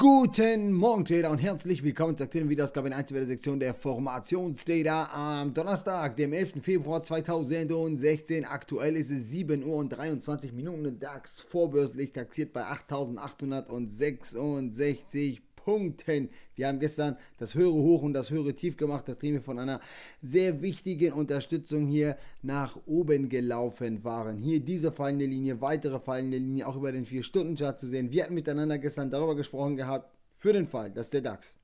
Guten Morgen, Trader und herzlich willkommen zur aktuellen Videoausgabe in der Sektion der Formationsdata am Donnerstag, dem 11. Februar 2016. Aktuell ist es 7 Uhr und 23 Minuten. DAX vorbörslich taxiert bei 8.866 Punkten. Wir haben gestern das höhere Hoch und das höhere Tief gemacht, nachdem wir von einer sehr wichtigen Unterstützung hier nach oben gelaufen waren. Hier diese fallende Linie, weitere fallende Linie, auch über den 4-Stunden-Chart zu sehen. Wir hatten miteinander gestern darüber gesprochen gehabt, für den Fall, dass der DAX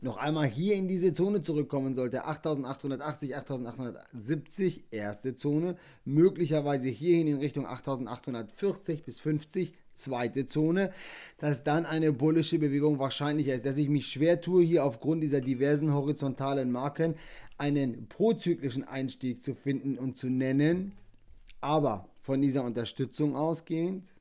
noch einmal hier in diese Zone zurückkommen sollte. 8880, 8870, erste Zone. Möglicherweise hierhin in Richtung 8840 bis 50, zweite Zone, dass dann eine bullische Bewegung wahrscheinlicher ist. Dass ich mich schwer tue, hier aufgrund dieser diversen horizontalen Marken einen prozyklischen Einstieg zu finden und zu nennen. Aber von dieser Unterstützung ausgehend,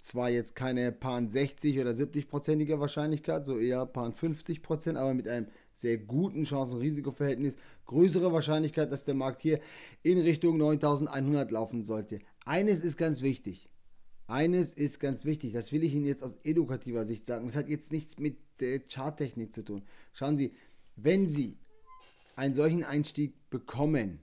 zwar jetzt keine Pan 60 oder 70-prozentige Wahrscheinlichkeit, so eher Pan 50 Prozent, aber mit einem sehr guten Chancen-Risikoverhältnis, größere Wahrscheinlichkeit, dass der Markt hier in Richtung 9100 laufen sollte. Eines ist ganz wichtig. Eines ist ganz wichtig, das will ich Ihnen jetzt aus edukativer Sicht sagen. Das hat jetzt nichts mit äh, Charttechnik zu tun. Schauen Sie, wenn Sie einen solchen Einstieg bekommen,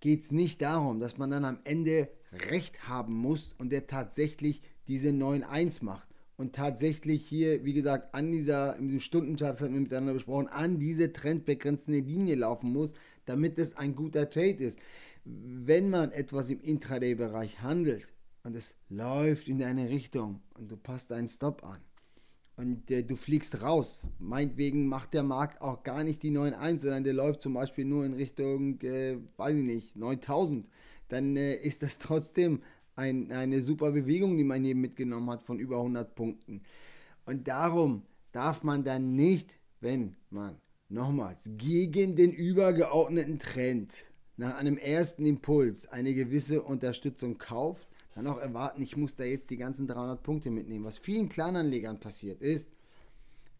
geht es nicht darum, dass man dann am Ende Recht haben muss und der tatsächlich diese 9-1 macht. Und tatsächlich hier, wie gesagt, an dieser, in diesem Stundenchart, das hatten wir miteinander besprochen, an diese trendbegrenzende Linie laufen muss, damit es ein guter Trade ist. Wenn man etwas im Intraday-Bereich handelt, und es läuft in deine Richtung und du passt einen Stop an und äh, du fliegst raus. Meinetwegen macht der Markt auch gar nicht die 9.1, sondern der läuft zum Beispiel nur in Richtung, äh, weiß ich nicht, 9000. Dann äh, ist das trotzdem ein, eine super Bewegung, die man hier mitgenommen hat von über 100 Punkten. Und darum darf man dann nicht, wenn man nochmals gegen den übergeordneten Trend nach einem ersten Impuls eine gewisse Unterstützung kauft, dann auch erwarten, ich muss da jetzt die ganzen 300 Punkte mitnehmen. Was vielen Kleinanlegern passiert ist,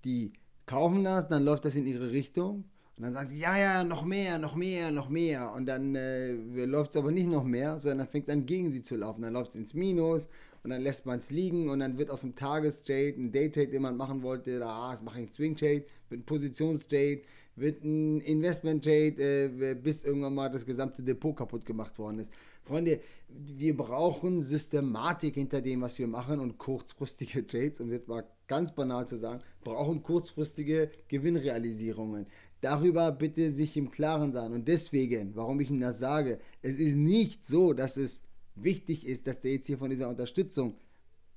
die kaufen das, dann läuft das in ihre Richtung, und dann sagen sie, ja, ja, noch mehr, noch mehr, noch mehr. Und dann äh, läuft es aber nicht noch mehr, sondern dann fängt es an, gegen sie zu laufen. Dann läuft es ins Minus und dann lässt man es liegen und dann wird aus dem Tagestrade ein Daytrade, den man machen wollte, da, ah, mache ich einen Swingtrade, wird ein Positionstrade, wird ein Investmenttrade, äh, bis irgendwann mal das gesamte Depot kaputt gemacht worden ist. Freunde, wir brauchen Systematik hinter dem, was wir machen und kurzfristige Trades, um jetzt mal ganz banal zu sagen, brauchen kurzfristige Gewinnrealisierungen. Darüber bitte sich im Klaren sein. Und deswegen, warum ich Ihnen das sage, es ist nicht so, dass es wichtig ist, dass der jetzt hier von dieser Unterstützung,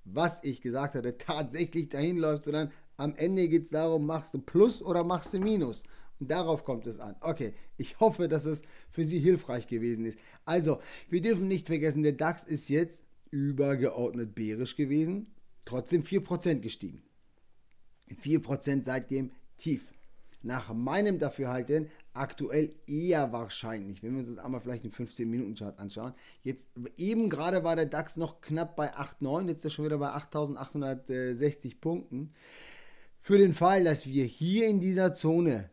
was ich gesagt hatte, tatsächlich dahin läuft, sondern am Ende geht es darum, machst du Plus oder machst du Minus. Und darauf kommt es an. Okay, ich hoffe, dass es für Sie hilfreich gewesen ist. Also, wir dürfen nicht vergessen, der DAX ist jetzt übergeordnet bärisch gewesen, trotzdem 4% gestiegen. 4% seitdem Tief nach meinem Dafürhalten aktuell eher wahrscheinlich, wenn wir uns das einmal vielleicht im 15-Minuten-Chart anschauen. Jetzt eben gerade war der DAX noch knapp bei 8,9, jetzt ist er schon wieder bei 8.860 Punkten. Für den Fall, dass wir hier in dieser Zone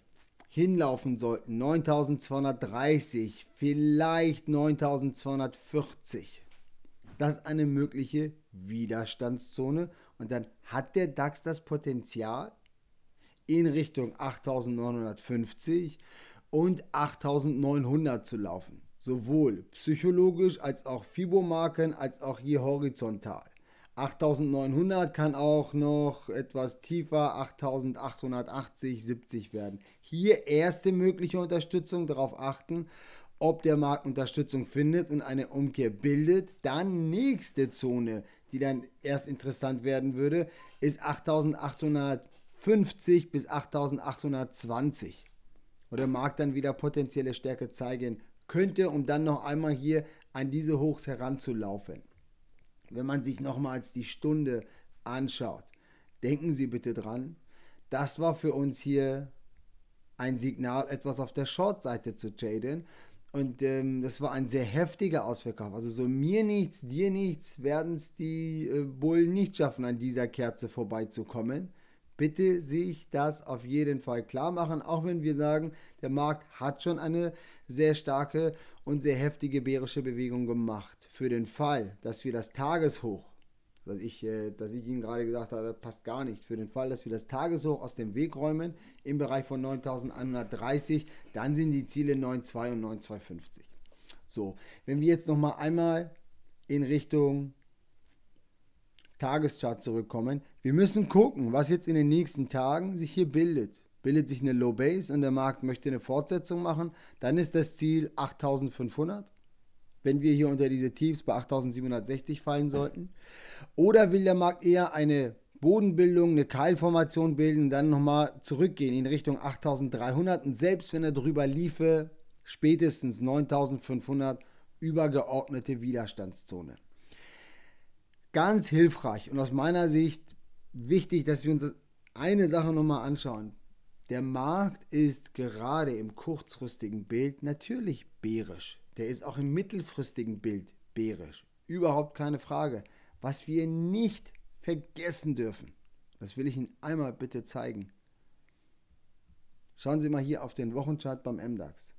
hinlaufen sollten, 9230, vielleicht 9240. Ist das eine mögliche Widerstandszone? Und dann hat der DAX das Potenzial, in Richtung 8950 und 8900 zu laufen. Sowohl psychologisch als auch Fibomarken als auch hier horizontal. 8900 kann auch noch etwas tiefer 8880, 70 werden. Hier erste mögliche Unterstützung, darauf achten, ob der Markt Unterstützung findet und eine Umkehr bildet. Dann nächste Zone, die dann erst interessant werden würde, ist 8800. 50 bis 8820. Und der Markt dann wieder potenzielle Stärke zeigen könnte, um dann noch einmal hier an diese Hochs heranzulaufen. Wenn man sich nochmals die Stunde anschaut, denken Sie bitte dran, das war für uns hier ein Signal, etwas auf der Short-Seite zu traden. Und ähm, das war ein sehr heftiger Ausverkauf. Also so mir nichts, dir nichts, werden es die äh, Bullen nicht schaffen, an dieser Kerze vorbeizukommen. Bitte sich das auf jeden Fall klar machen, auch wenn wir sagen, der Markt hat schon eine sehr starke und sehr heftige bärische Bewegung gemacht. Für den Fall, dass wir das Tageshoch, dass ich, äh, dass ich Ihnen gerade gesagt habe, passt gar nicht. Für den Fall, dass wir das Tageshoch aus dem Weg räumen im Bereich von 9130, dann sind die Ziele 92 und 9250. So, wenn wir jetzt nochmal einmal in Richtung Tageschart zurückkommen. Wir müssen gucken, was jetzt in den nächsten Tagen sich hier bildet. Bildet sich eine Low Base und der Markt möchte eine Fortsetzung machen, dann ist das Ziel 8500 wenn wir hier unter diese Tiefs bei 8760 fallen sollten? Oder will der Markt eher eine Bodenbildung, eine Keilformation bilden, dann nochmal zurückgehen in Richtung 8300 und selbst wenn er drüber liefe, spätestens 9500 übergeordnete Widerstandszone? ganz hilfreich und aus meiner Sicht wichtig, dass wir uns eine Sache nochmal anschauen. Der Markt ist gerade im kurzfristigen Bild natürlich bärisch. Der ist auch im mittelfristigen Bild bärisch. Überhaupt keine Frage. Was wir nicht vergessen dürfen, das will ich Ihnen einmal bitte zeigen. Schauen Sie mal hier auf den Wochenchart beim MDAX.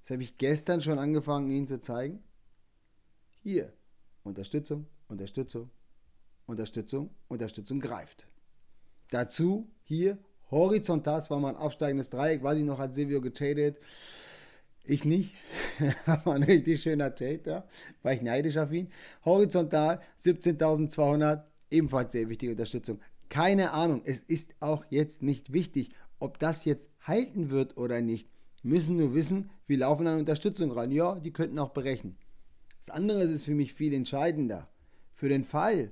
Das habe ich gestern schon angefangen, Ihnen zu zeigen. Hier, Unterstützung, Unterstützung, Unterstützung, Unterstützung greift. Dazu hier horizontal, das war mal ein aufsteigendes Dreieck, weiß ich noch, hat Silvio getradet. Ich nicht, aber ein richtig schöner Trade da, war ich neidisch auf ihn. Horizontal 17.200, ebenfalls sehr wichtige Unterstützung. Keine Ahnung, es ist auch jetzt nicht wichtig, ob das jetzt halten wird oder nicht. Müssen nur wissen, wir laufen an Unterstützung ran. Ja, die könnten auch berechnen. Das andere ist für mich viel entscheidender. Für den Fall,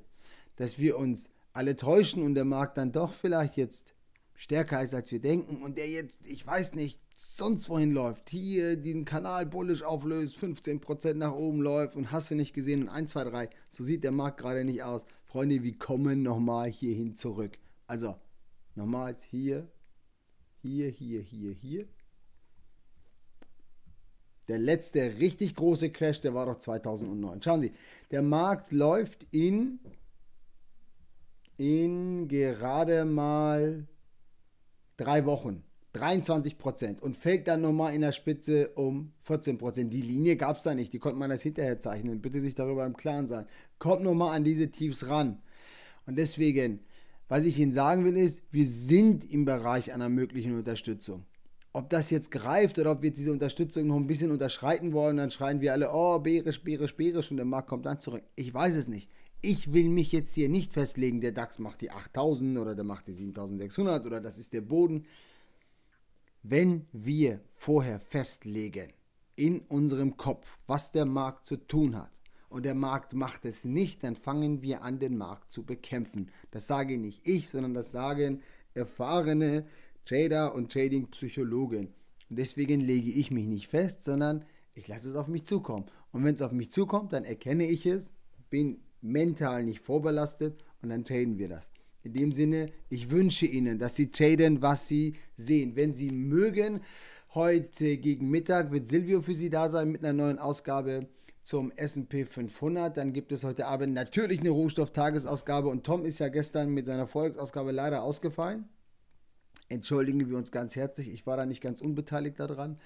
dass wir uns alle täuschen und der Markt dann doch vielleicht jetzt stärker ist, als wir denken und der jetzt, ich weiß nicht, sonst wohin läuft, hier diesen Kanal bullisch auflöst, 15% nach oben läuft und hast du nicht gesehen und 1, 2, 3, so sieht der Markt gerade nicht aus. Freunde, wir kommen nochmal hierhin zurück. Also, nochmals hier, hier, hier, hier, hier der letzte richtig große Crash, der war doch 2009. Schauen Sie, der Markt läuft in, in gerade mal drei Wochen 23 Prozent und fällt dann nochmal in der Spitze um 14 Prozent. Die Linie gab es da nicht, die konnte man das hinterher zeichnen. Bitte sich darüber im Klaren sein. Kommt nochmal an diese Tiefs ran. Und deswegen, was ich Ihnen sagen will, ist, wir sind im Bereich einer möglichen Unterstützung ob das jetzt greift oder ob wir diese Unterstützung noch ein bisschen unterschreiten wollen, dann schreien wir alle, oh, bärisch, bärisch, bärisch und der Markt kommt dann zurück. Ich weiß es nicht. Ich will mich jetzt hier nicht festlegen, der DAX macht die 8000 oder der macht die 7600 oder das ist der Boden. Wenn wir vorher festlegen in unserem Kopf, was der Markt zu tun hat, und der Markt macht es nicht, dann fangen wir an, den Markt zu bekämpfen. Das sage nicht ich, sondern das sagen erfahrene Trader und Trading-Psychologin. Deswegen lege ich mich nicht fest, sondern ich lasse es auf mich zukommen. Und wenn es auf mich zukommt, dann erkenne ich es, bin mental nicht vorbelastet und dann traden wir das. In dem Sinne, ich wünsche Ihnen, dass Sie traden, was Sie sehen. Wenn Sie mögen, heute gegen Mittag wird Silvio für Sie da sein mit einer neuen Ausgabe zum S&P 500. Dann gibt es heute Abend natürlich eine Rohstofftagesausgabe und Tom ist ja gestern mit seiner Volksausgabe leider ausgefallen entschuldigen wir uns ganz herzlich. Ich war da nicht ganz unbeteiligt daran.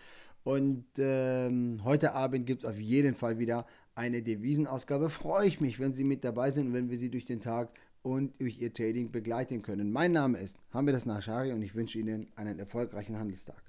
Und ähm, heute Abend gibt es auf jeden Fall wieder eine Devisenausgabe. Freue ich mich, wenn Sie mit dabei sind und wenn wir Sie durch den Tag und durch Ihr Trading begleiten können. Mein Name ist Hamidas Nashari und ich wünsche Ihnen einen erfolgreichen Handelstag.